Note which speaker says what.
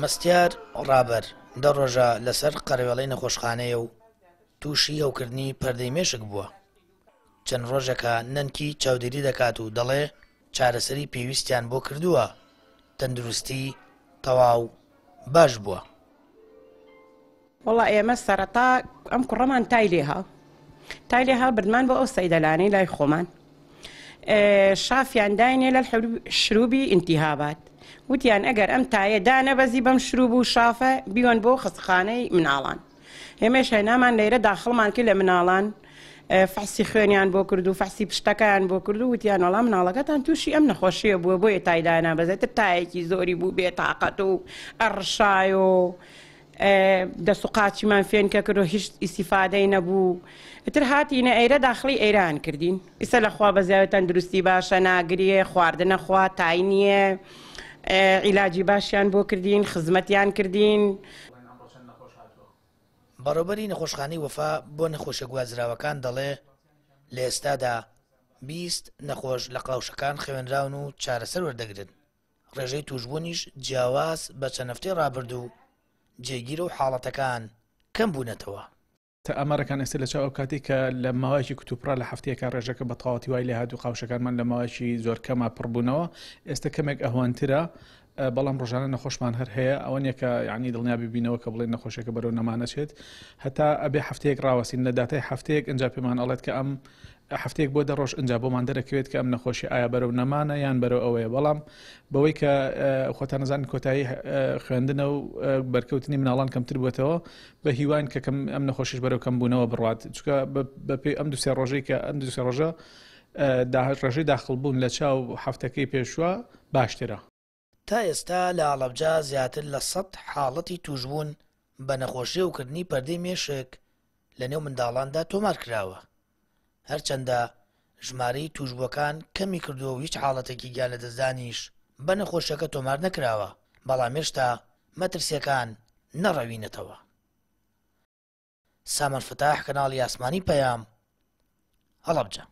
Speaker 1: مەستیار ڕابەر دە ڕۆژە لەسەر قەرەوێڵی نەخۆشخانەیە و تووشی ئەوکردنی پەردەی مێشک بووە چەند ڕۆژەکە نەنکی چاودێری دەکات و دەڵێ چارەسەری پێویستیان بۆ کردووە تەندروستی تەواو باش بووە
Speaker 2: وڵا ئێمە سەرەتا ئەم کوڕەمان تای لێها تای لێها بردمان بۆ ئەو سەیدەلانەی لای خۆمان شافیان داینێ لە شروبی انتیهابات وتیان ئەگەر ئەم تایە دانەبەزی بەم شروب و شافە بیۆن بۆ خستخانەی مناڵان هێمەش هێنامان لەیرە داخڵمان کرد لە مناڵان فەسی خوێنیان بۆ کرد و فەسی پشتەکەیان بۆ کرد و وتیان وەڵام مناڵەکەتان تووشی ئەم نەخۆشیە بووە بۆیە تایدانا بەزێتە تایەکی زۆری بوو بێ تااقەت و ئەڕشای و دەسوقاچیمان فێنکە کرد و هیچ ئیسیفادەی نەبوو تر هاتیینە ئەیرە داخلی ئەیران کردین ئیسە لەخوا بەزیاوێتەن دروستی باشە ناگرێ خواردنەخوا تای نییە. عیلاجی باشیان بۆ کردین خزمەتیان کردین
Speaker 1: بەڕۆبەری نەخۆشخانی وەفا بۆ نەخۆشە گوازراوەکان دەڵێ لە ئێستادا بیست نەخۆش لە قاوشەکان خوێنراون و چارەسەر وەردەگرن ڕێژەی توشبوونیش جیاواز بە چەنەفتی ڕابرد و جێگیر و حاڵەتەکان کەم بوونەتەوە
Speaker 3: تا ئەمەەکان ئێستا لە چاو کاتی کە لە ماوەیەکی کتوپرا لە هەفتەیەکە ڕێژەکە بە تەواتی وای لە هاتو قاوشەکانمان لە ماوەشی زۆر کەمە پڕبوونەوە ئێستا کەمێک ئەهوانترە بەڵام ڕۆژانە نەخۆشمان هەر هەیە ئەوەن یەکە یعنی دڵنیابی بینەوە کە بڵێن نەخۆشەکە بەرەو نەمانەچێت هەتا ئەبێ هەفتەیەک ڕاوەسین لە داتای هەفتەیەک ئەنج پێمان ئەڵێت کە ئەم هەفتێک بۆ دەڕۆژ ئەنج بۆمان دەرەکەوێت کە ئەم نەخۆشی ئایا بەرەو نەمانە یان بەرەو ئەوەیە بەڵام بەوەی کە خۆتانەزان کۆتایی خوێندنە و بەرکەوتنی مناڵان کەمتر بێتەوە بە هیوان کە ئەم نەخۆشیش بەرەو کەم بوونەوە بڕات چکە بەپی ئەم دوسێ ڕۆژەی کە ئەم دوسێ ڕۆژە ڕێژەی داخل بوون لە چاو هەفتەکەی پێشوە باشترە.
Speaker 1: تا ئێستا لە ئاڵەبجا زیاتر لە سە حاڵەتی توشبوون بە نەخۆشی وکردنی پەردەی مێشک لە نێو منداڵاندا تۆمار کراوە هەرچەندە ژمارەی توشبەکان کەمی کردووە و هیچ حاڵەتێکی گیا لە دەزانیش بە نەخۆشەکە تۆمار نەکراوە بەڵام هێشتا مەترسیەکان نەڕەوینەتەوە سامەرفتاح کەناڵی ئاسمانی پەیام هەڵەبجە